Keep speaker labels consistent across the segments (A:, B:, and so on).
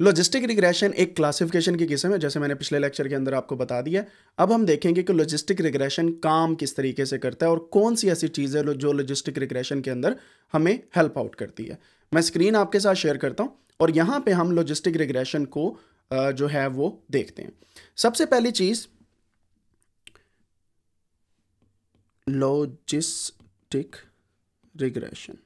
A: Logistic regression एक classification की किस्म है जैसे मैंने पिछले लेक्चर के अंदर आपको बता दिया अब हम देखेंगे कि लॉजिस्टिक रिग्रेशन काम किस तरीके से करता है और कौन सी ऐसी चीज़ है जो लॉजिस्टिक रिग्रेशन के अंदर हमें हेल्प आउट करती है मैं स्क्रीन आपके साथ शेयर करता हूं और यहां पे हम लॉजिस्टिक रिग्रेशन को जो है वो देखते हैं सबसे पहली चीज़ लॉजिस्टिक रिग्रेशन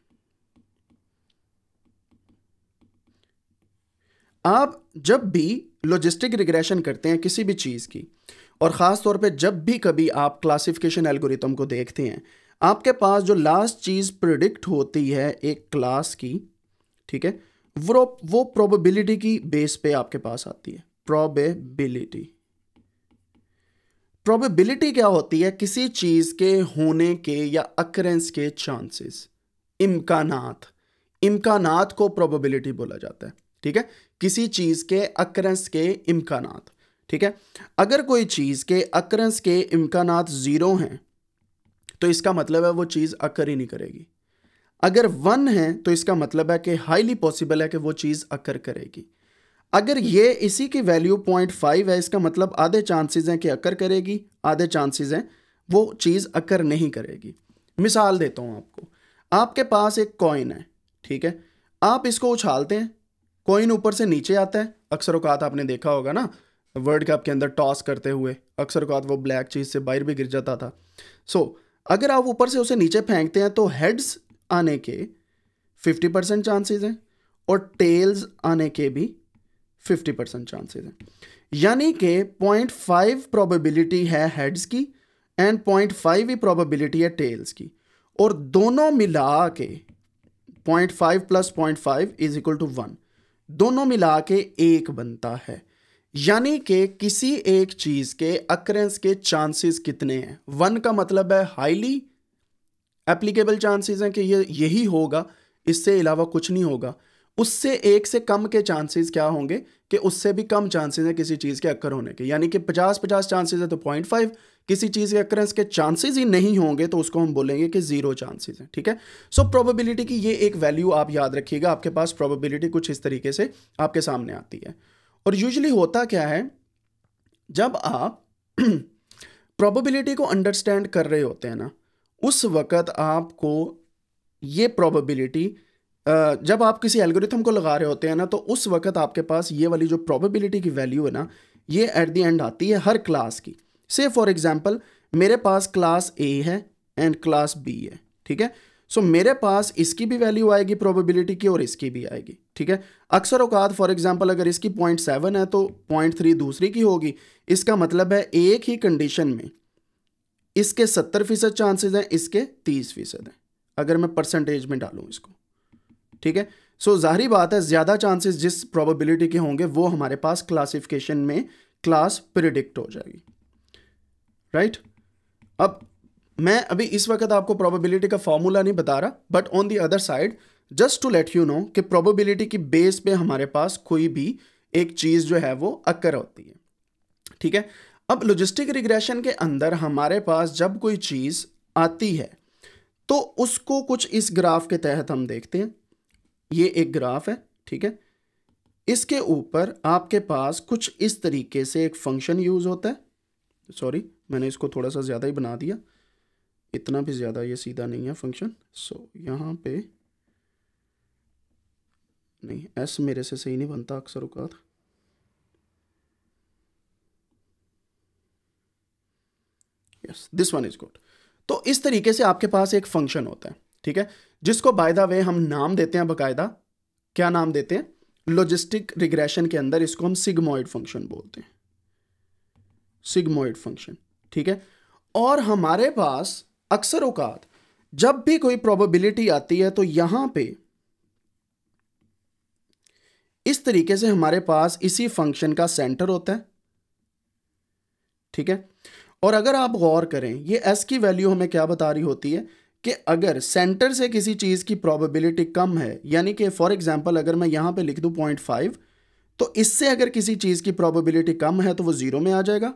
A: आप जब भी लॉजिस्टिक रिग्रेशन करते हैं किसी भी चीज़ की और ख़ास तौर पे जब भी कभी आप क्लासिफिकेशन एल्गोरिथम को देखते हैं आपके पास जो लास्ट चीज़ प्रिडिक्ट होती है एक क्लास की ठीक है वो वो प्रोबेबिलिटी की बेस पे आपके पास आती है प्रोबेबिलिटी प्रोबेबिलिटी क्या होती है किसी चीज़ के होने के या अक्रेंस के चांसेस इम्कानात इम्कानात को प्रोबेबिलिटी बोला जाता है ठीक है किसी चीज़ के अक्रंस के इम्कान ठीक है अगर कोई चीज़ के अक्रंस के इम्कान ज़ीरो हैं तो इसका मतलब है वो चीज़ अकर ही नहीं करेगी अगर वन है तो इसका मतलब है कि हाईली पॉसिबल है कि वो चीज़ अकर करेगी अगर ये इसी की वैल्यू पॉइंट फाइव है इसका मतलब आधे चांसेस हैं कि अकर करेगी आधे चांसेस हैं वो चीज़ अकर नहीं करेगी मिसाल देता हूँ आपको आपके पास एक कॉइन है ठीक है आप इसको उछालते हैं कॉइन ऊपर से नीचे आता है अक्सर अकात आपने देखा होगा ना वर्ल्ड कप के अंदर टॉस करते हुए अक्सर अकात वो ब्लैक चीज़ से बाहर भी गिर जाता था सो so, अगर आप ऊपर से उसे नीचे फेंकते हैं तो हेड्स आने के 50 परसेंट चांसेज हैं और टेल्स आने के भी 50 परसेंट चांसेज हैं यानी कि 0.5 प्रॉबिलिटी है हेड्स की एंड 0.5 ही प्रॉबिलिटी है टेल्स की और दोनों मिला के point five plus point five is equal to one दोनों मिला के एक बनता है यानी कि किसी एक चीज़ के अक्रेंस के चांसेस कितने हैं वन का मतलब है हाईली एप्लीकेबल चांसेस हैं कि ये यही होगा इससे अलावा कुछ नहीं होगा उससे एक से कम के चांसेस क्या होंगे कि उससे भी कम चांसेस हैं किसी चीज़ के अक्कर होने के यानी कि पचास पचास चांसेस है तो पॉइंट फाइव किसी चीज़ के अक्रेंस के चांसेस ही नहीं होंगे तो उसको हम बोलेंगे कि ज़ीरो चांसेस हैं ठीक है सो प्रोबेबिलिटी की ये एक वैल्यू आप याद रखिएगा आपके पास प्रोबेबिलिटी कुछ इस तरीके से आपके सामने आती है और यूजली होता क्या है जब आप प्रोबेबिलिटी को अंडरस्टैंड कर रहे होते हैं ना उस वक्त आपको ये प्रोबेबिलिटी जब आप किसी एल्गोरिथम को लगा रहे होते हैं ना तो उस वक्त आपके पास ये वाली जो प्रोबेबिलिटी की वैल्यू है ना ये एट द एंड आती है हर क्लास की से फॉर एग्जाम्पल मेरे पास क्लास ए है एंड क्लास बी है ठीक है सो so, मेरे पास इसकी भी वैल्यू आएगी प्रोबेबिलिटी की और इसकी भी आएगी ठीक है अक्सर औकात फॉर एग्जांपल अगर इसकी पॉइंट सेवन है तो पॉइंट थ्री दूसरी की होगी इसका मतलब है एक ही कंडीशन में इसके सत्तर फीसद चांसेज हैं इसके तीस फीसद हैं अगर मैं परसेंटेज में डालूँ इसको ठीक है सो so, जाहरी बात है ज़्यादा चांसेज जिस प्रॉबिलिटी के होंगे वो हमारे पास क्लासिफिकेशन में क्लास प्रिडिक्ट हो जाएगी राइट अब मैं अभी इस वक्त आपको प्रोबेबिलिटी का फॉर्मूला नहीं बता रहा but on the other side just to let you know कि प्रोबेबिलिटी की बेस पे हमारे पास कोई भी एक चीज़ जो है वो अक्कर होती है ठीक है अब लॉजिस्टिक रिग्रेशन के अंदर हमारे पास जब कोई चीज़ आती है तो उसको कुछ इस ग्राफ के तहत हम देखते हैं ये एक ग्राफ है ठीक है इसके ऊपर आपके पास कुछ इस तरीके से एक फंक्शन यूज़ होता है सॉरी मैंने इसको थोड़ा सा ज़्यादा ही बना दिया इतना भी ज़्यादा ये सीधा नहीं है फंक्शन सो so, यहाँ पे नहीं एस मेरे से सही नहीं बनता अक्सर उकात yes this one is good तो इस तरीके से आपके पास एक फंक्शन होता है ठीक है जिसको बाय द वे हम नाम देते हैं बकायदा क्या नाम देते हैं लॉजिस्टिक रिग्रेशन के अंदर इसको हम सिग्मोइड फंक्शन बोलते हैं सिग्मोइड फंक्शन ठीक है और हमारे पास अक्सर औकात जब भी कोई प्रोबेबिलिटी आती है तो यहां पे इस तरीके से हमारे पास इसी फंक्शन का सेंटर होता है ठीक है और अगर आप गौर करें ये एस की वैल्यू हमें क्या बता रही होती है कि अगर सेंटर से किसी चीज़ की प्रोबेबिलिटी कम है यानी कि फॉर एग्जांपल अगर मैं यहां पे लिख दू पॉइंट फाइव तो इससे अगर किसी चीज़ की प्रोबेबिलिटी कम है तो वो ज़ीरो में आ जाएगा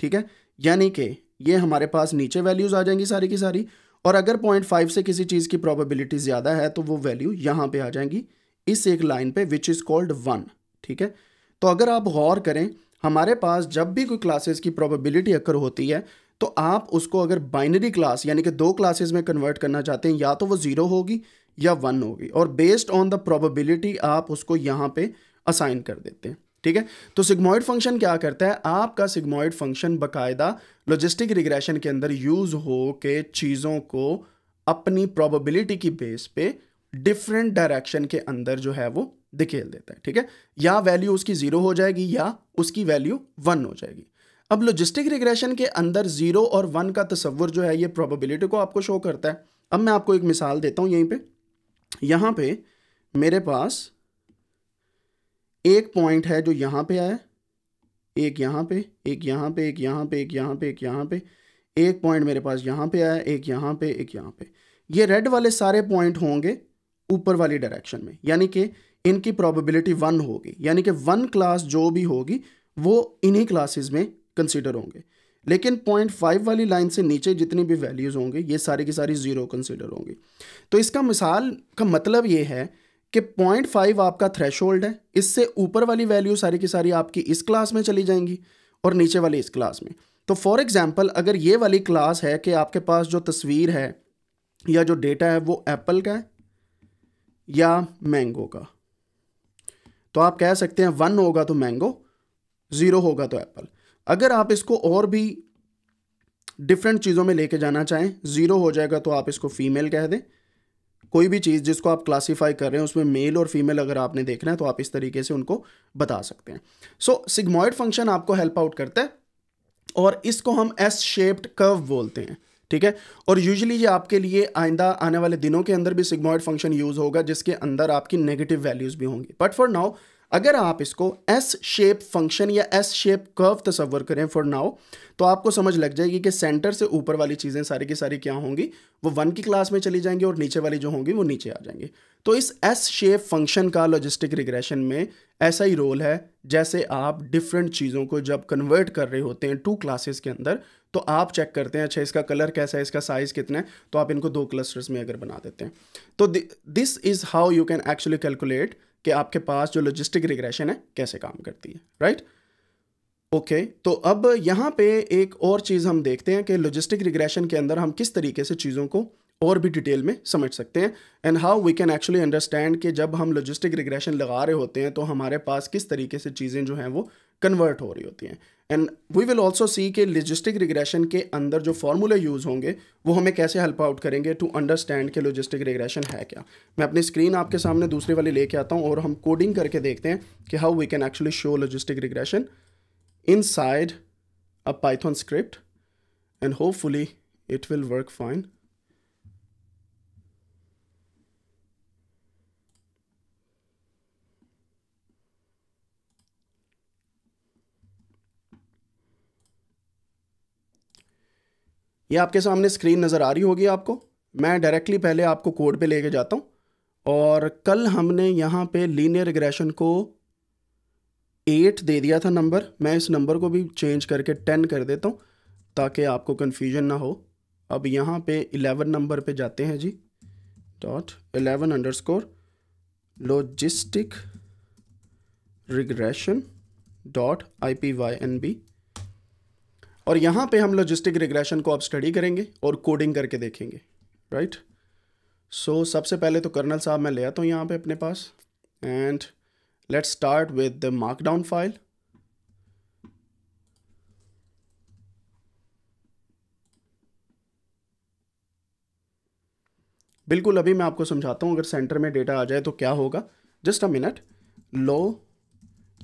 A: ठीक है यानी कि ये हमारे पास नीचे वैल्यूज़ आ जाएंगी सारी की सारी और अगर पॉइंट फाइव से किसी चीज़ की प्रोबेबिलिटी ज़्यादा है तो वो वैल्यू यहाँ पे आ जाएंगी इस एक लाइन पे विच इज़ कॉल्ड वन ठीक है तो अगर आप गौर करें हमारे पास जब भी कोई क्लासेस की प्रोबेबिलिटी अक्कर होती है तो आप उसको अगर बाइनरी क्लास यानी कि दो क्लासेज़ में कन्वर्ट करना चाहते हैं या तो वो ज़ीरो होगी या वन होगी और बेस्ड ऑन द प्रोबेबिलिटी आप उसको यहाँ पर असाइन कर देते हैं ठीक है तो सिग्मोइड फंक्शन क्या करता है आपका सिग्मोइड फंक्शन बकायदा लॉजिस्टिक रिग्रेशन के अंदर यूज हो के चीज़ों को अपनी प्रोबेबिलिटी की बेस पे डिफरेंट डायरेक्शन के अंदर जो है वो दिखेल देता है ठीक है या वैल्यू उसकी ज़ीरो हो जाएगी या उसकी वैल्यू वन हो जाएगी अब लॉजिस्टिक रिग्रेशन के अंदर ज़ीरो और वन का तस्वर जो है ये प्रोबेबिलिटी को आपको शो करता है अब मैं आपको एक मिसाल देता हूँ यहीं पे यहां पे मेरे पास एक पॉइंट है जो यहाँ पे आया एक यहाँ पे एक यहाँ पे एक यहाँ पे एक यहाँ पे एक यहाँ पे एक पॉइंट मेरे पास यहाँ पे आया एक यहाँ पे एक यहाँ पे ये रेड वाले सारे पॉइंट होंगे ऊपर वाली डायरेक्शन में यानी कि इनकी प्रोबेबिलिटी वन होगी यानी कि वन क्लास जो भी होगी वो इन्हीं क्लासेस में कंसिडर होंगे लेकिन पॉइंट फाइव वाली लाइन से नीचे जितनी भी वैल्यूज़ होंगे ये सारी की सारी ज़ीरो कंसिडर होंगी तो इसका मिसाल का मतलब ये है कि 0.5 आपका थ्रेश है इससे ऊपर वाली वैल्यू सारी की सारी आपकी इस क्लास में चली जाएंगी और नीचे वाली इस क्लास में तो फॉर एग्ज़ाम्पल अगर ये वाली क्लास है कि आपके पास जो तस्वीर है या जो डेटा है वो एप्पल का है या मैंगो का तो आप कह सकते हैं वन होगा तो मैंगो ज़ीरो होगा तो एप्पल अगर आप इसको और भी डिफरेंट चीज़ों में लेके जाना चाहें ज़ीरो हो जाएगा तो आप इसको फीमेल कह दें कोई भी चीज़ जिसको आप क्लासीफाई कर रहे हैं उसमें मेल और फीमेल अगर आपने देखना है तो आप इस तरीके से उनको बता सकते हैं सो सिग्मॉइड फंक्शन आपको हेल्प आउट करता है और इसको हम एस शेप्ड कर्व बोलते हैं ठीक है और यूजुअली ये आपके लिए आइंदा आने वाले दिनों के अंदर भी सिग्मॉइड फंक्शन यूज़ होगा जिसके अंदर आपकी नेगेटिव वैल्यूज़ भी होंगी बट फॉर नाउ अगर आप इसको एस शेप फंक्शन या एस शेप कर्व तस्वर करें फॉर नाउ तो आपको समझ लग जाएगी कि सेंटर से ऊपर वाली चीज़ें सारी की सारी क्या होंगी वो वन की क्लास में चली जाएंगी और नीचे वाली जो होंगी वो नीचे आ जाएंगी तो इस एस शेप फंक्शन का लॉजिस्टिक रिग्रेशन में ऐसा ही रोल है जैसे आप डिफरेंट चीज़ों को जब कन्वर्ट कर रहे होते हैं टू क्लासेस के अंदर तो आप चेक करते हैं अच्छा इसका कलर कैसा है इसका साइज़ कितना है तो आप इनको दो क्लस्टर्स में अगर बना देते हैं तो this is how you can actually calculate कि आपके पास जो लॉजिस्टिक रिग्रेशन है कैसे काम करती है राइट right? ओके okay, तो अब यहाँ पे एक और चीज़ हम देखते हैं कि लॉजिस्टिक रिग्रेशन के अंदर हम किस तरीके से चीज़ों को और भी डिटेल में समझ सकते हैं and how we can actually understand कि जब हम लॉजिस्टिक रिग्रेशन लगा रहे होते हैं तो हमारे पास किस तरीके से चीज़ें जो हैं वो कन्वर्ट हो रही होती हैं and we will also see के लॉजिस्टिक रिग्रेशन के अंदर जो फार्मूले यूज़ होंगे वो हमें कैसे हेल्प आउट करेंगे टू अंडरस्टैंड के लॉजिस्टिक रिग्रेशन है क्या मैं अपनी स्क्रीन आपके सामने दूसरे वाली लेके आता हूँ और हम कोडिंग करके देखते हैं कि how we can actually show logistic regression inside a Python script and hopefully it will work fine ये आपके सामने स्क्रीन नज़र आ रही होगी आपको मैं डायरेक्टली पहले आपको कोड पे लेके जाता हूँ और कल हमने यहाँ पे लीनियर रिग्रेशन को एट दे दिया था नंबर मैं इस नंबर को भी चेंज करके टेन कर देता हूँ ताकि आपको कन्फ्यूजन ना हो अब यहाँ पे इलेवन नंबर पे जाते हैं G dot eleven under score logistic regression dot I P Y N B और यहाँ पे हम लॉजिस्टिक रिग्रेशन को आप स्टडी करेंगे और कोडिंग करके देखेंगे राइट सो so, सबसे पहले तो कर्नल साहब मैं ले आता हूँ यहाँ पे अपने पास and let's start with the markdown file बिल्कुल अभी मैं आपको समझाता हूँ अगर सेंटर में डेटा आ जाए तो क्या होगा just a minute 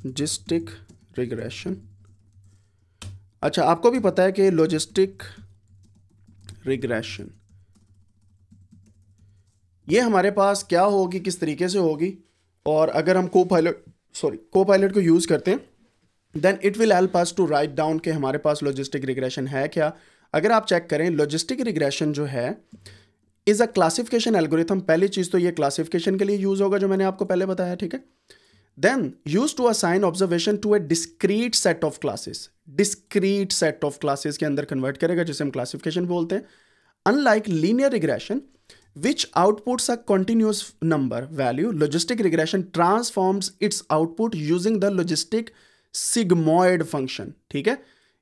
A: logistic regression अच्छा आपको भी पता है कि लॉजिस्टिक रिग्रेशन ये हमारे पास क्या होगी किस तरीके से होगी और अगर हम copilot sorry copilot को यूज़ करते हैं then it will help us to write down के हमारे पास लॉजिस्टिक रिग्रेशन है क्या अगर आप चेक करें लॉजिस्टिक रिग्रेशन जो है इज़ अ क्लासिफिकेशन एल्गोरिथम पहली चीज़ तो ये क्लासिफिकेशन के लिए यूज़ होगा जो मैंने आपको पहले बताया ठीक है Then used to assign observation to a discrete set of classes. Discrete set of classes ke andar convert karega jise hum classification bolte hain Unlike linear regression, which outputs a continuous number value, logistic regression transforms its output using the logistic sigmoid function. theek hai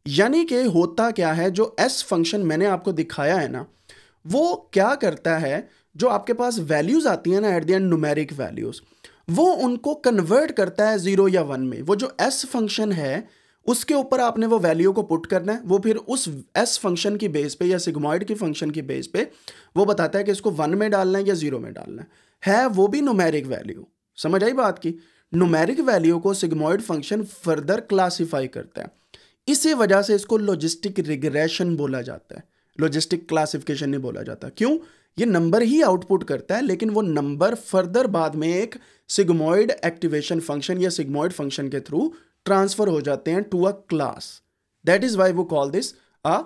A: यानी कि होता क्या है जो s function मैंने आपको दिखाया है ना वो क्या करता है जो आपके पास वैल्यूज आती हैं ना at the end numeric values वो उनको कन्वर्ट करता है ज़ीरो या वन में वो जो एस फंक्शन है उसके ऊपर आपने वो वैल्यू को पुट करना है वो फिर उस एस फंक्शन की बेस पे या सिग्मॉइड की फंक्शन की बेस पे वो बताता है कि इसको वन में डालना है या ज़ीरो में डालना है है वो भी नोमेरिक वैल्यू समझ आई बात की नोमेरिक वैल्यू को सिग्मॉइड फंक्शन फर्दर क्लासीफाई करता है इसी वजह से इसको लॉजिस्टिक रिग्रेशन बोला जाता है लॉजिस्टिक क्लासिफिकेशन नहीं बोला जाता क्यों ये नंबर ही आउटपुट करता है लेकिन वो नंबर फर्दर बाद में एक सिग्मोइड एक्टिवेशन फंक्शन या सिग्मोइड फंक्शन के थ्रू ट्रांसफर हो जाते हैं to a class that is why we call this a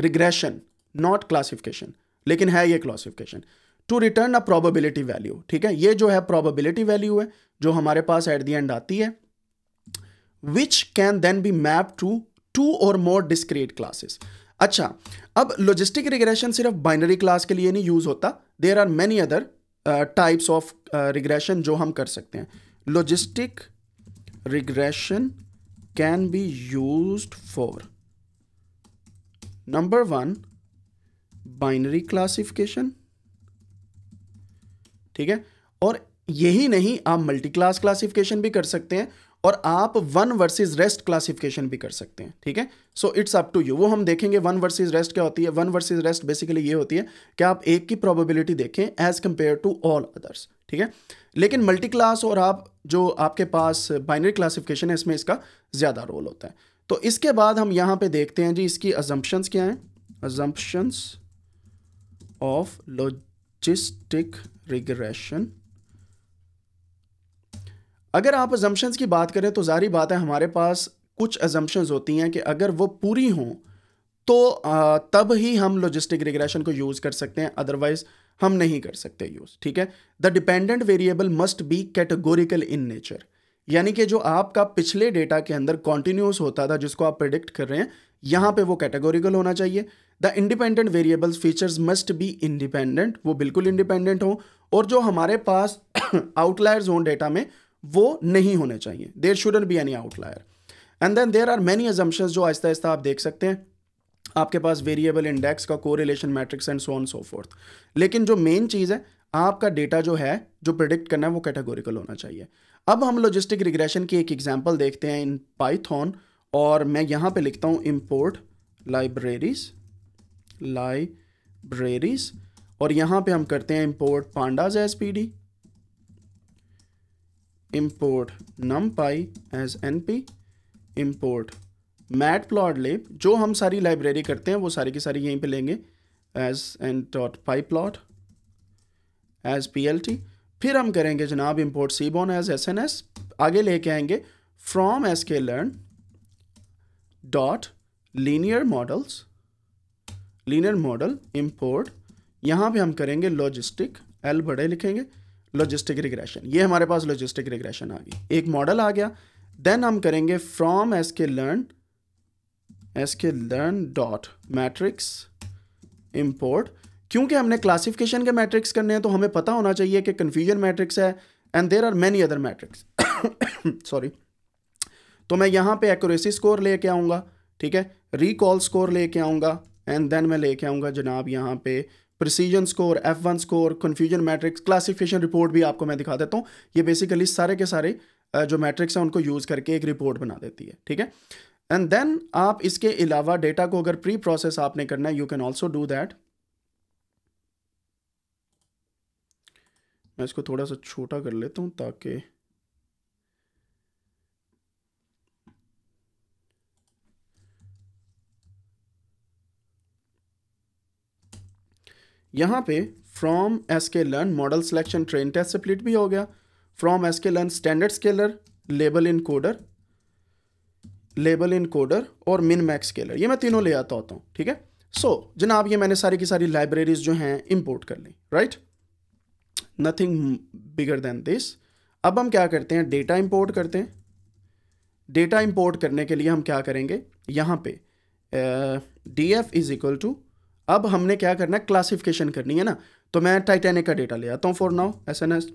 A: regression not classification लेकिन है ये classification to return a probability value ठीक है ये जो है प्रोबेबिलिटी वैल्यू है जो हमारे पास एट दी एंड आती है which can then be map to two और मोर डिस्क्रीट क्लासेस अच्छा अब लॉजिस्टिक रिग्रेशन सिर्फ बाइनरी क्लास के लिए नहीं यूज़ होता there are many other types of regression जो हम कर सकते हैं logistic regression can be use for number one binary classification ठीक है और यही नहीं आप मल्टी क्लास क्लासिफिकेशन भी कर सकते हैं और आप वन वर्सेस रेस्ट क्लासिफिकेशन भी कर सकते हैं ठीक है so it's up to you वो हम देखेंगे वन वर्सेस रेस्ट क्या होती है वन वर्सेस रेस्ट बेसिकली ये होती है कि आप एक की प्रोबेबिलिटी देखें as compare to all others ठीक है लेकिन मल्टी क्लास और आप जो आपके पास बाइनरी क्लासिफिकेशन है इसमें इसका ज़्यादा रोल होता है तो इसके बाद हम यहां पर देखते हैं जी इसकी अजम्पन्स क्या है अजम्पन्स ऑफ लॉजिस्टिक रिग्रेशन अगर आप एजम्पन्स की बात करें तो जारी बात है हमारे पास कुछ अजम्पन्स होती हैं कि अगर वो पूरी हों तो तब ही हम लॉजिस्टिक रिग्रेशन को यूज़ कर सकते हैं अदरवाइज हम नहीं कर सकते यूज़ ठीक है the dependent variable must be categorical in nature यानी कि जो आपका पिछले डेटा के अंदर कॉन्टिन्यूस होता था जिसको आप प्रिडिक्ट कर रहे हैं यहाँ पे वो कैटेगोरिकल होना चाहिए the independent variables features must be independent वो बिल्कुल इंडिपेंडेंट हों और जो हमारे पास आउटलायर्स हों डेटा में वो नहीं होने चाहिए there shouldn't be any outlier and then there are many assumptions जो आहिस्ता आहिस्ता आप देख सकते हैं आपके पास वेरिएबल इंडेक्स का correlation matrix and so on so forth लेकिन जो मेन चीज़ है आपका डेटा जो है जो प्रिडिक्ट करना है वो कैटेगोरिकल होना चाहिए अब हम लॉजिस्टिक रिग्रेशन की एक एग्जाम्पल देखते हैं इन पाइथॉन और मैं यहाँ पे लिखता हूँ इम्पोर्ट लाइब्रेरीज लाइब्रेरीज और यहाँ पे हम करते हैं import pandas as P D import numpy as np import matplotlib जो हम सारी लाइब्रेरी करते हैं वो सारी की सारी यहीं पे लेंगे as n dot py plot as plt फिर हम करेंगे जनाब import seaborn as sns आगे लेके आएंगे from sklearn dot linear models linear model import यहाँ पे हम करेंगे logistic l बड़े लिखेंगे लॉजिस्टिक रिग्रेशन ये हमारे पास लॉजिस्टिक रिग्रेशन आ गई एक मॉडल आ गया देन हम करेंगे from S K learn S K learn dot metrics import क्योंकि हमने क्लासिफिकेशन के मैट्रिक्स करने हैं तो हमें पता होना चाहिए कि कन्फ्यूजन मैट्रिक्स है and there are many other metrics sorry तो मैं यहाँ पे एक्यूरेसी स्कोर लेके आऊँगा ठीक है रिकॉल स्कोर लेके आऊँगा एंड देन मैं लेके आऊँगा जनाब यहाँ पे precision score F one score confusion matrix classification report भी आपको मैं दिखा देता हूँ ये बेसिकली सारे के सारे जो मैट्रिक्स हैं उनको यूज़ करके एक रिपोर्ट बना देती है ठीक है एंड देन आप इसके अलावा डेटा को अगर प्री प्रोसेस आपने करना है you can also do that मैं इसको थोड़ा सा छोटा कर लेता हूँ ताकि यहाँ पे from S K learn model selection train test split भी हो गया from S K learn standard scaler label encoder label encoder और मिन मैक्स स्केलर ये मैं तीनों ले आता होता हूँ ठीक है सो so, जनाब ये मैंने सारी की सारी लाइब्रेरीज जो हैं इंपोर्ट कर ली right nothing bigger than this अब हम क्या करते हैं डेटा इंपोर्ट करते हैं डेटा इंपोर्ट करने के लिए हम क्या करेंगे यहाँ पे D F is equal to अब हमने क्या करना है क्लासिफिकेशन करनी है ना तो मैं टाइटेनिक का डेटा ले आता हूँ for now S N S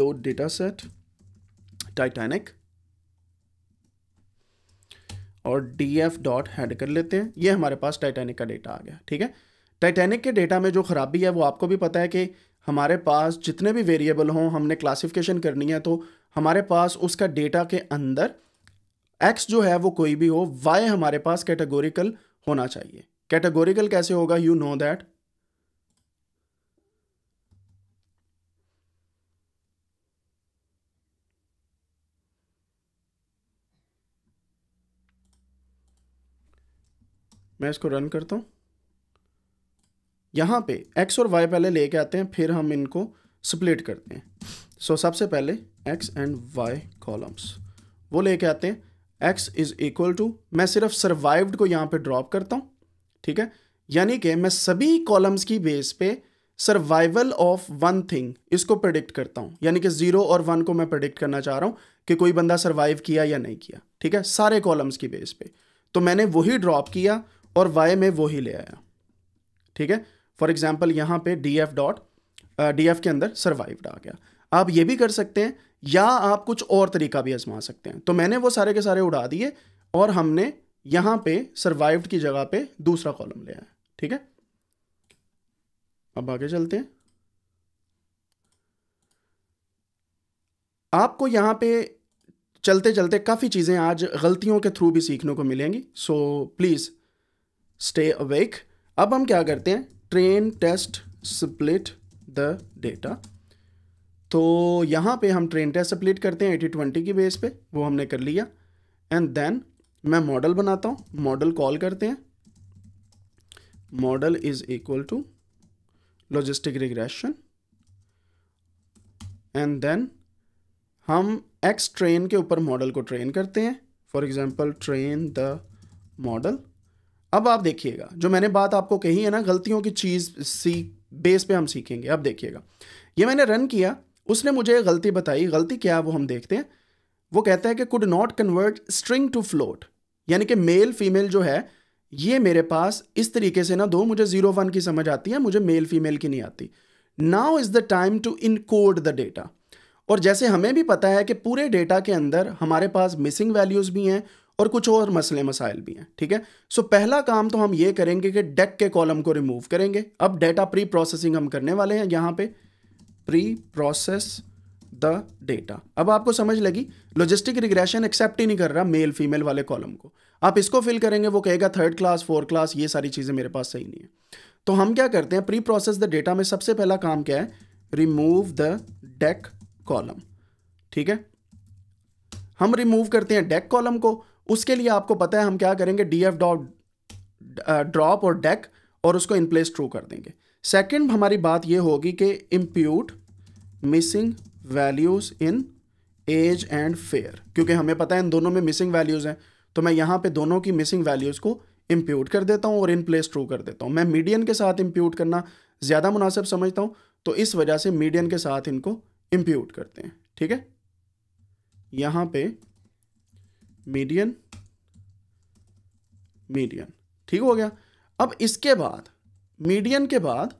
A: load data set Titanic और डी एफ डॉट हैड कर लेते हैं ये हमारे पास टाइटेनिक का डेटा आ गया ठीक है टाइटेनिक के डेटा में जो खराबी है वो आपको भी पता है कि हमारे पास जितने भी वेरिएबल हों हमने क्लासिफिकेशन करनी है तो हमारे पास उसका डेटा के अंदर एक्स जो है वो कोई भी हो वाई हमारे पास कैटेगोरिकल होना चाहिए कैटेगोरिकल कैसे होगा यू नो दैट मैं इसको रन करता हूं यहां पे x और y पहले लेके आते हैं फिर हम इनको स्प्लिट करते हैं सो so, सबसे पहले x एंड y कॉलम्स वो लेके आते हैं x इज़ इक्वल टू मैं सिर्फ सर्वाइव्ड को यहां पे ड्रॉप करता हूं ठीक है यानी कि मैं सभी कॉलम्स की बेस पे सर्वाइवल ऑफ वन थिंग इसको प्रडिक्ट करता हूँ यानी कि जीरो और वन को मैं प्रडिक्ट करना चाह रहा हूँ कि कोई बंदा सर्वाइव किया या नहीं किया ठीक है सारे कॉलम्स की बेस पे तो मैंने वही ड्रॉप किया और वाई में वही ले आया ठीक है फॉर एग्जाम्पल यहाँ पे D F dot D F के अंदर सर्वाइव आ गया आप ये भी कर सकते हैं या आप कुछ और तरीका भी आजमा सकते हैं तो मैंने वो सारे के सारे उड़ा दिए और हमने यहां पे सर्वाइव्ड की जगह पे दूसरा कॉलम ले आए ठीक है अब आगे चलते हैं आपको यहाँ पे चलते चलते काफ़ी चीज़ें आज गलतियों के थ्रू भी सीखने को मिलेंगी सो प्लीज़ स्टे अवेक अब हम क्या करते हैं train test split the data तो यहां पे हम ट्रेन टेस्ट स्प्लिट करते हैं एटी ट्वेंटी की बेस पे वो हमने कर लिया एंड देन मैं मॉडल बनाता हूँ मॉडल कॉल करते हैं model is equal to logistic regression and then हम एक्स ट्रेन के ऊपर मॉडल को ट्रेन करते हैं for example train the model अब आप देखिएगा जो मैंने बात आपको कही है ना गलतियों की चीज़ सी बेस पे हम सीखेंगे अब देखिएगा ये मैंने रन किया उसने मुझे गलती बताई गलती क्या वो हम देखते हैं वो कहता है कि could not convert string to float यानी कि मेल फीमेल जो है ये मेरे पास इस तरीके से ना दो मुझे जीरो वन की समझ आती है मुझे मेल फीमेल की नहीं आती now is the time to encode the data और जैसे हमें भी पता है कि पूरे डेटा के अंदर हमारे पास मिसिंग वैल्यूज़ भी हैं और कुछ और मसले मसाइल भी हैं ठीक है सो so, पहला काम तो हम ये करेंगे कि डेक के कॉलम को रिमूव करेंगे अब डेटा प्री प्रोसेसिंग हम करने वाले हैं यहाँ पे प्री प्रोसेस द डेटा अब आपको समझ लगी लॉजिस्टिक रिग्रेशन एक्सेप्ट ही नहीं कर रहा मेल फीमेल वाले कॉलम को आप इसको फिल करेंगे वो कहेगा थर्ड क्लास फोर्थ क्लास ये सारी चीज़ें मेरे पास सही नहीं है तो हम क्या करते हैं प्री प्रोसेस द डेटा में सबसे पहला काम क्या है रिमूव द डेक कॉलम ठीक है हम रिमूव करते हैं डेक कॉलम को उसके लिए आपको पता है हम क्या करेंगे डी एफ डॉट ड्रॉप और डेक और उसको इनप्लेस ट्रू कर देंगे सेकंड हमारी बात ये होगी कि impute missing values in age and fare क्योंकि हमें पता है इन दोनों में मिसिंग वैल्यूज हैं तो मैं यहाँ पे दोनों की मिसिंग वैल्यूज को इम्प्यूट कर देता हूँ और इन प्लेस ट्रू कर देता हूँ मैं मीडियन के साथ इम्प्यूट करना ज़्यादा मुनासिब समझता हूँ तो इस वजह से मीडियन के साथ इनको इम्प्यूट करते हैं ठीक है यहाँ पे मीडियन मीडियन ठीक हो गया अब इसके बाद मीडियन के बाद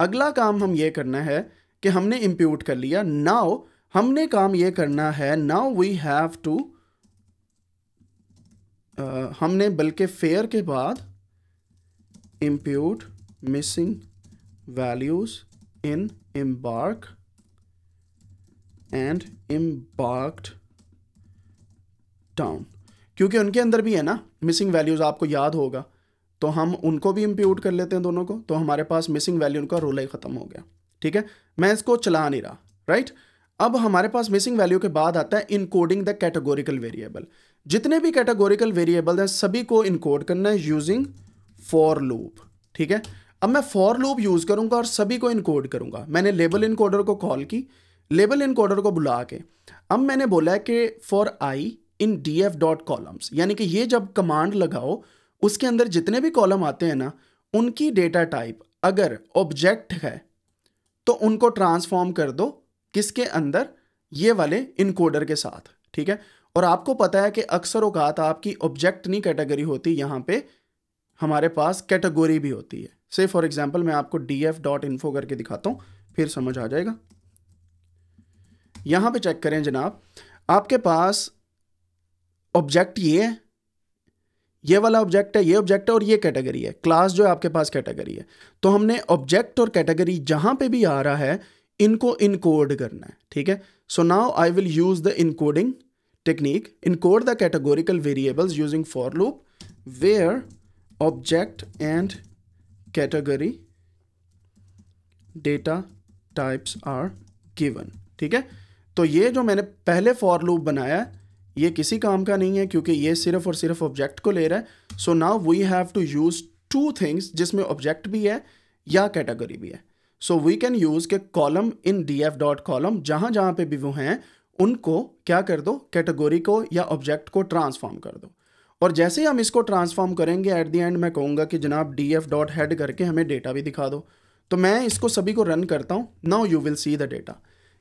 A: अगला काम हम ये करना है कि हमने इम्प्यूट कर लिया नाउ हमने काम ये करना है नाउ वी हैव टू हमने बल्कि फेयर के बाद impute missing values in embark and embarked town क्योंकि उनके अंदर भी है ना मिसिंग वैल्यूज़ आपको याद होगा तो हम उनको भी इम्प्यूट कर लेते हैं दोनों को तो हमारे पास मिसिंग वैल्यू उनका रोल ही ख़त्म हो गया ठीक है मैं इसको चला नहीं रहा राइट अब हमारे पास मिसिंग वैल्यू के बाद आता है इनकोडिंग द कैटेगोरिकल वेरिएबल जितने भी कैटेगोरिकल वेरिएबल हैं सभी को इनकोड करना है यूजिंग फॉर लूप ठीक है अब मैं फॉर लूप यूज करूंगा और सभी को इनकोड करूंगा मैंने लेबल इनकोडर को कॉल की लेबल इनकोडर को बुला के अब मैंने बोला है कि for I in D F dot columns यानी कि ये जब कमांड लगाओ उसके अंदर जितने भी कॉलम आते हैं ना उनकी डेटा टाइप अगर ऑब्जेक्ट है तो उनको ट्रांसफॉर्म कर दो किसके अंदर ये वाले इनकोडर के साथ ठीक है और आपको पता है कि अक्सर अवकात आपकी ऑब्जेक्ट नहीं कैटेगरी होती यहाँ पे हमारे पास कैटेगोरी भी होती है से फॉर एग्जाम्पल मैं आपको डी एफ डॉट इन्फो करके दिखाता हूँ फिर समझ आ जाएगा यहाँ पे चेक करें जनाब आपके पास ऑब्जेक्ट ये है ये वाला ऑब्जेक्ट है ये ऑब्जेक्ट है और ये कैटेगरी है क्लास जो है आपके पास कैटेगरी है तो हमने ऑब्जेक्ट और कैटेगरी जहां पे भी आ रहा है इनको इनकोड करना है ठीक है so now I will use the encoding technique encode the categorical variables using for loop where object and category data types are given ठीक है तो ये जो मैंने पहले फॉर लूप बनाया ये किसी काम का नहीं है क्योंकि ये सिर्फ और सिर्फ ऑब्जेक्ट को ले रहा है so now we have to use two things जिसमें ऑब्जेक्ट भी है या कैटेगरी भी है सो वी कैन यूज़ के column in D F dot column जहां जहां पे भी वो हैं उनको क्या कर दो कैटेगोरी को या ऑब्जेक्ट को ट्रांसफॉर्म कर दो और जैसे ही हम इसको ट्रांसफॉर्म करेंगे एट द एंड मैं कहूँगा कि जनाब डी एफ डॉट हेड करके हमें डेटा भी दिखा दो तो मैं इसको सभी को रन करता हूँ now you will see the data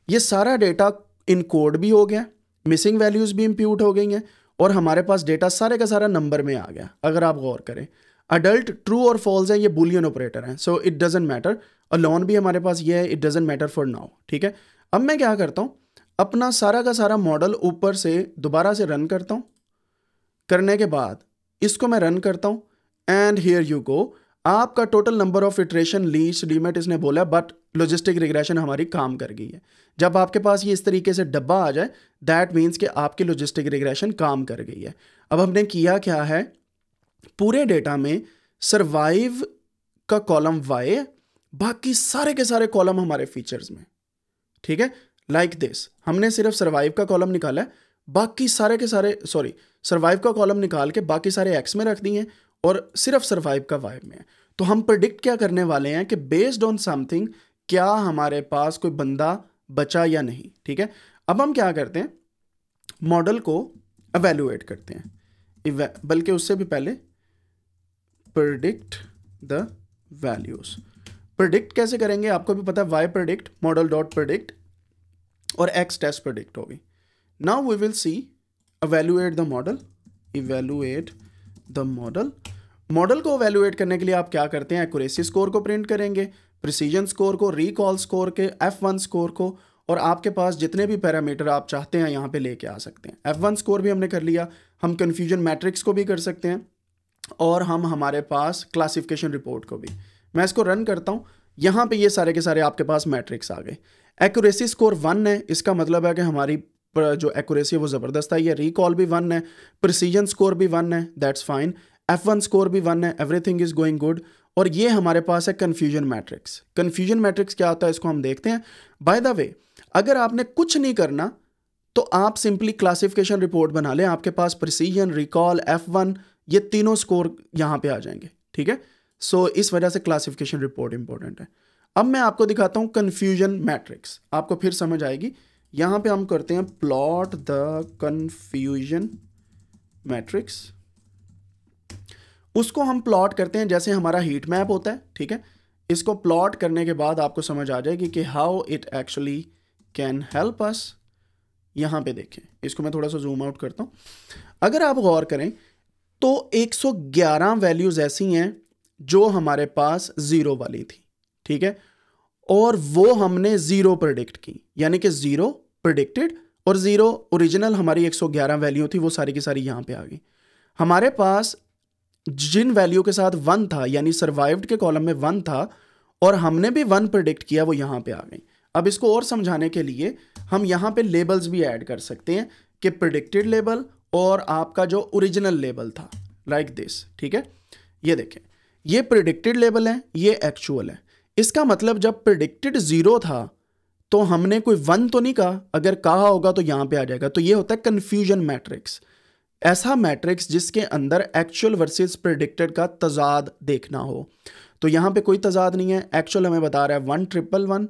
A: ये सारा डेटा इनकोड भी हो गया मिसिंग वैल्यूज़ भी इम्प्यूट हो गई हैं और हमारे पास डेटा सारे का सारा नंबर में आ गया अगर आप गौर करें अडल्ट ट्रू और फॉल्स हैं ये बुलियन ऑपरेटर हैं सो इट डजेंट मैटर और लॉन भी हमारे पास ये है it doesn't matter for now ठीक है अब मैं क्या करता हूँ अपना सारा का सारा मॉडल ऊपर से दोबारा से रन करता हूँ करने के बाद इसको मैं रन करता हूँ एंड हेयर यू गो आपका टोटल नंबर ऑफ इटरेशन लीच डीमेट इसने बोला बट लॉजिस्टिक रिग्रेशन हमारी काम कर गई है जब आपके पास ये इस तरीके से डब्बा आ जाए दैट मीन्स कि आपकी लॉजिस्टिक रिग्रेशन काम कर गई है अब हमने किया क्या है पूरे डेटा में सर्वाइव का कॉलम वाई बाकी सारे के सारे कॉलम हमारे फीचर्स में ठीक है लाइक like दिस हमने सिर्फ सर्वाइव का कॉलम निकाला है बाकी सारे के सारे सॉरी सर्वाइव का कॉलम निकाल के बाकी सारे एक्स में रख दिए हैं और सिर्फ सर्वाइव का वाइव में है तो हम प्रडिक्ट क्या करने वाले हैं कि बेस्ड ऑन समथिंग क्या हमारे पास कोई बंदा बचा या नहीं ठीक है अब हम क्या करते हैं मॉडल को अवेलुएट करते हैं बल्कि उससे भी पहले प्रडिक्ट द वैल्यूज़ प्रडिक्ट कैसे करेंगे आपको भी पता है Y predict model dot predict और एक्स टेस्ट प्रडिक्ट होगी now we will see evaluate the model evaluate the model model को अवेलुएट करने के लिए आप क्या करते हैं एक्यूरेसी स्कोर को प्रिंट करेंगे प्रिसीजन स्कोर को रिकॉल स्कोर के एफ वन स्कोर को और आपके पास जितने भी पैरामीटर आप चाहते हैं यहाँ पे लेके आ सकते हैं एफ वन स्कोर भी हमने कर लिया हम कन्फ्यूजन मैट्रिक्स को भी कर सकते हैं और हम हमारे पास क्लासिफिकेशन रिपोर्ट को भी मैं इसको रन करता हूँ यहाँ पे ये सारे के सारे आपके पास मैट्रिक्स आ गए एक्यूरेसी स्कोर वन है इसका मतलब है कि हमारी जो एक्यूरेसी है वो ज़बरदस्त आई है रिकॉल भी वन है प्रिसीजन स्कोर भी वन है that's fine F one score भी वन है एवरीथिंग इज़ गोइंग गुड और ये हमारे पास है कन्फ्यूजन मैट्रिक्स कन्फ्यूजन मैट्रिक्स क्या होता है इसको हम देखते हैं बाय द वे अगर आपने कुछ नहीं करना तो आप सिंपली क्लासिफिकेशन रिपोर्ट बना लें आपके पास प्रिसीजन रिकॉल एफ वन ये तीनों स्कोर यहाँ पे आ जाएंगे ठीक है सो so, इस वजह से क्लासिफिकेशन रिपोर्ट इंपॉर्टेंट है अब मैं आपको दिखाता हूँ कन्फ्यूजन मैट्रिक्स आपको फिर समझ आएगी यहाँ पे हम करते हैं प्लॉट द कन्फ्यूजन मैट्रिक्स उसको हम प्लॉट करते हैं जैसे हमारा हीट मैप होता है ठीक है इसको प्लॉट करने के बाद आपको समझ आ जाएगी कि how it actually can help us यहाँ पे देखें इसको मैं थोड़ा सा जूम आउट करता हूँ अगर आप गौर करें तो 111 वैल्यूज़ ऐसी हैं जो हमारे पास ज़ीरो वाली थी ठीक है और वो हमने ज़ीरो प्रडिक्ट की यानी कि ज़ीरो प्रडिक्टेड और ज़ीरो ओरिजिनल हमारी 111 वैल्यू थी वो सारी की सारी यहाँ पे आ गई हमारे पास जिन वैल्यू के साथ वन था यानी सर्वाइव्ड के कॉलम में वन था और हमने भी वन प्रडिक्ट किया वो यहाँ पे आ गई अब इसको और समझाने के लिए हम यहाँ पे लेबल्स भी ऐड कर सकते हैं कि प्रडिक्टेड लेबल और आपका जो ओरिजिनल लेबल था लाइक दिस ठीक है ये देखें ये प्रिडिक्टेड लेबल है ये एक्चुअल है इसका मतलब जब प्रडिक्टेड ज़ीरो था तो हमने कोई वन तो नहीं कहा अगर कहा होगा तो यहाँ पे आ जाएगा तो ये होता है कन्फ्यूजन मैट्रिक्स ऐसा मैट्रिक्स जिसके अंदर एक्चुअल वर्सेस प्रिडिक्टेड का तजाद देखना हो तो यहाँ पे कोई तजाद नहीं है एक्चुअल हमें बता रहा है one triple one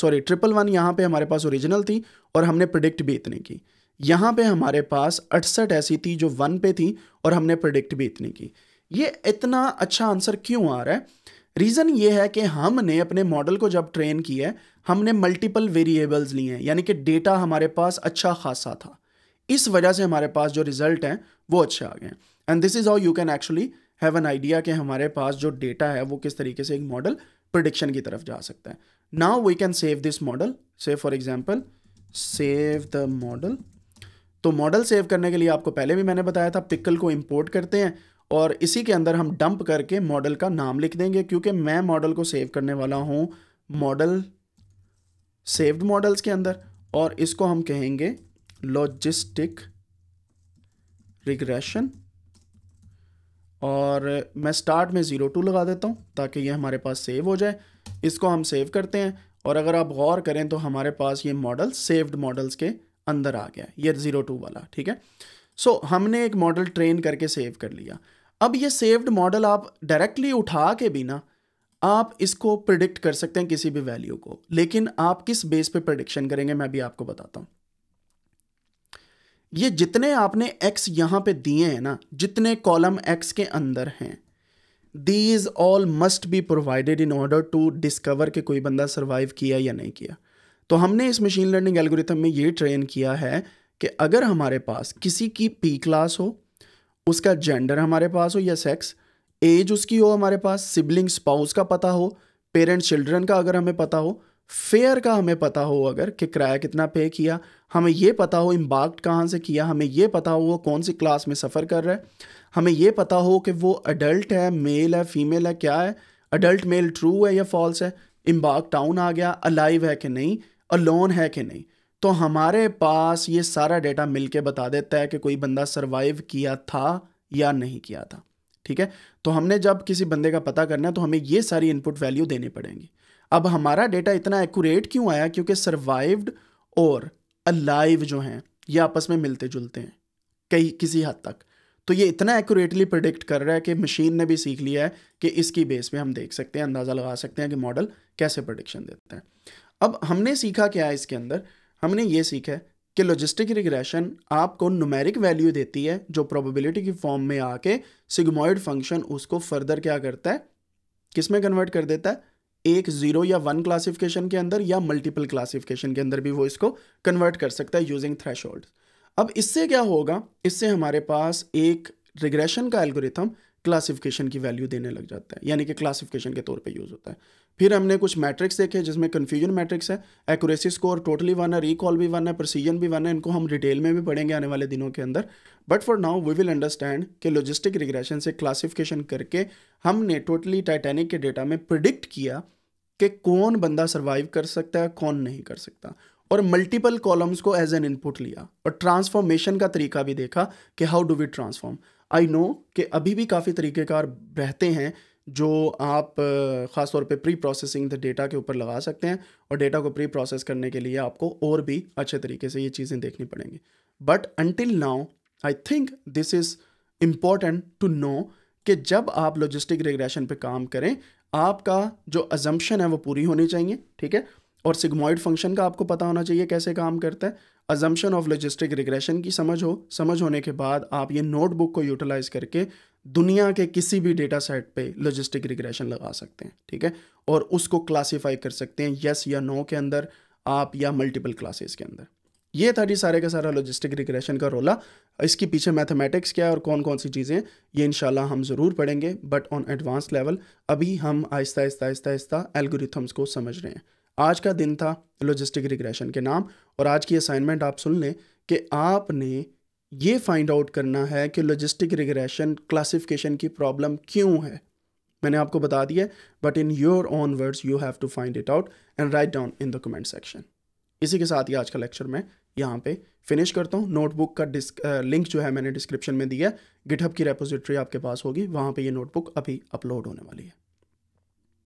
A: sorry triple one यहाँ पे हमारे पास ओरिजिनल थी और हमने प्रिडिक्ट भी इतनी की यहाँ पे हमारे पास अड़सठ ऐसी थी जो वन पे थी और हमने प्रिडिक्ट भी इतनी की ये इतना अच्छा आंसर क्यों आ रहा है रीज़न ये है कि हमने अपने मॉडल को जब ट्रेन किया है हमने मल्टीपल वेरिएबल्स लिए हैं यानी कि डेटा हमारे पास अच्छा खासा था इस वजह से हमारे पास जो रिजल्ट हैं वो अच्छे आ गए हैं and this is how you can actually have an idea कि हमारे पास जो डेटा है वो किस तरीके से एक मॉडल प्रडिक्शन की तरफ जा सकता है now we can save this model save for example save the model तो मॉडल सेव करने के लिए आपको पहले भी मैंने बताया था पिकल को इम्पोर्ट करते हैं और इसी के अंदर हम डंप करके मॉडल का नाम लिख देंगे क्योंकि मैं मॉडल को सेव करने वाला हूँ मॉडल सेव्ड मॉडल्स के अंदर और इसको हम कहेंगे लॉजिस्टिक रिग्रेशन और मैं स्टार्ट में ज़ीरो टू लगा देता हूँ ताकि ये हमारे पास सेव हो जाए इसको हम सेव करते हैं और अगर आप गौर करें तो हमारे पास ये मॉडल सेव्ड मॉडल्स के अंदर आ गया ये ज़ीरो टू वाला ठीक है सो so, हमने एक मॉडल ट्रेन करके सेव कर लिया अब ये सेव्ड मॉडल आप डायरेक्टली उठा के भी ना आप इसको प्रिडिक्ट कर सकते हैं किसी भी वैल्यू को लेकिन आप किस बेस पे प्रडिक्शन करेंगे मैं भी आपको बताता हूँ ये जितने आपने एक्स यहाँ पे दिए हैं ना जितने कॉलम एक्स के अंदर हैं these all must be provided in order to discover कि कोई बंदा सर्वाइव किया या नहीं किया तो हमने इस मशीन लर्निंग एल्गोरिथम में ये ट्रेन किया है कि अगर हमारे पास किसी की पी क्लास हो उसका जेंडर हमारे पास हो या सेक्स एज उसकी हो हमारे पास सिबलिंग स्पाउस का पता हो पेरेंट्स चिल्ड्रन का अगर हमें पता हो फेयर का हमें पता हो अगर कि किराया कितना पे किया हमें ये पता हो इम्बार्क्ड कहाँ से किया हमें ये पता हो वो कौन सी क्लास में सफ़र कर रहा है हमें ये पता हो कि वो अडल्ट है मेल है फीमेल है क्या है अडल्ट मेल ट्रू है या फॉल्स है इम्बार्क टाउन आ गया अलाइव है कि नहीं अलोन है कि नहीं तो हमारे पास ये सारा डेटा मिल के बता देता है कि कोई बंदा सर्वाइव किया था या नहीं किया था ठीक है तो हमने जब किसी बंदे का पता करना है तो हमें ये सारी इनपुट वैल्यू देनी पड़ेंगी अब हमारा डेटा इतना एक्यूरेट क्यों आया क्योंकि सर्वाइव्ड और अलाइव जो हैं ये आपस में मिलते जुलते हैं कई किसी हद तक तो ये इतना एक्यूरेटली प्रडिक्ट कर रहा है कि मशीन ने भी सीख लिया है कि इसकी बेस में हम देख सकते हैं अंदाज़ा लगा सकते हैं कि मॉडल कैसे प्रडिक्शन देते हैं अब हमने सीखा क्या है इसके अंदर हमने ये सीखा है कि लॉजिस्टिक रिग्रेशन आपको नुमेरिक वैल्यू देती है जो प्रोबेबिलिटी की फॉर्म में आके सिग्मोइड फंक्शन उसको फर्दर क्या करता है किस में कन्वर्ट कर देता है एक जीरो या वन क्लासिफिकेशन के अंदर या मल्टीपल क्लासिफिकेशन के अंदर भी वो इसको कन्वर्ट कर सकता है यूजिंग थ्रेश अब इससे क्या होगा इससे हमारे पास एक रिग्रेशन का एल्गोरिथम क्लासिफिकेशन की वैल्यू देने लग जाता है यानी कि क्लासिफिकेशन के तौर पे यूज़ होता है फिर हमने कुछ मैट्रिक्स देखे जिसमें कन्फ्यूजन मैट्रिक्स है एक्यूरेसी स्कोर टोटली वन है रिकॉल भी वन है प्रोसीजन भी वन है इनको हम डिटेल में भी पढ़ेंगे आने वाले दिनों के अंदर but for now we will understand कि लॉजिस्टिक रिग्रेशन से क्लासिफिकेशन करके हमने टोटली टाइटेनिक के डेटा में प्रिडिक्ट किया कि कौन बंदा सर्वाइव कर सकता है कौन नहीं कर सकता और मल्टीपल कॉलम्स को एज एन इनपुट लिया और ट्रांसफॉर्मेशन का तरीका भी देखा कि how do we transform I know कि अभी भी काफ़ी तरीक़ेकार रहते हैं जो आप ख़ास तौर पे प्री प्रोसेसिंग द डेटा के ऊपर लगा सकते हैं और डेटा को प्री प्रोसेस करने के लिए आपको और भी अच्छे तरीके से ये चीज़ें देखनी पड़ेंगी but until now I think this is important to know कि जब आप लॉजिस्टिक रिग्रेशन पे काम करें आपका जो अजम्पन है वो पूरी होनी चाहिए ठीक है और सिग्मॉइड फंक्शन का आपको पता होना चाहिए कैसे काम करता है अजम्पन ऑफ लॉजिस्टिक रिग्रेशन की समझ हो समझ होने के बाद आप ये नोटबुक को यूटिलाइज करके दुनिया के किसी भी डेटा सेट पर लॉजिस्टिक रिग्रेशन लगा सकते हैं ठीक है और उसको क्लासीफाई कर सकते हैं यस या नो के अंदर आप या मल्टीपल क्लासेस के अंदर ये था जी सारे का सारा लॉजिस्टिक रिग्रेशन का रोला इसके पीछे मैथमेटिक्स क्या है और कौन कौन सी चीज़ें ये इन हम ज़रूर पढ़ेंगे बट ऑन एडवांस लेवल अभी हम आहिस्ता आहिस्ता आहिस्ता आहिस्ता एल्गोरिथम्स को समझ रहे हैं आज का दिन था लॉजिस्टिक रिग्रेशन के नाम और आज की असाइनमेंट आप सुन लें कि आपने ये फाइंड आउट करना है कि लॉजिस्टिक रिग्रेशन क्लासिफिकेशन की प्रॉब्लम क्यों है मैंने आपको बता दिया but in your own words you have to find it out and write down in the comment section इसी के साथ ही आज का लेक्चर मैं यहाँ पे फिनिश करता हूँ नोटबुक का डिस्क लिंक जो है मैंने डिस्क्रिप्शन में दिया है गिटहब की रेपोजिटरी आपके पास होगी वहाँ पे ये नोटबुक अभी अपलोड होने वाली है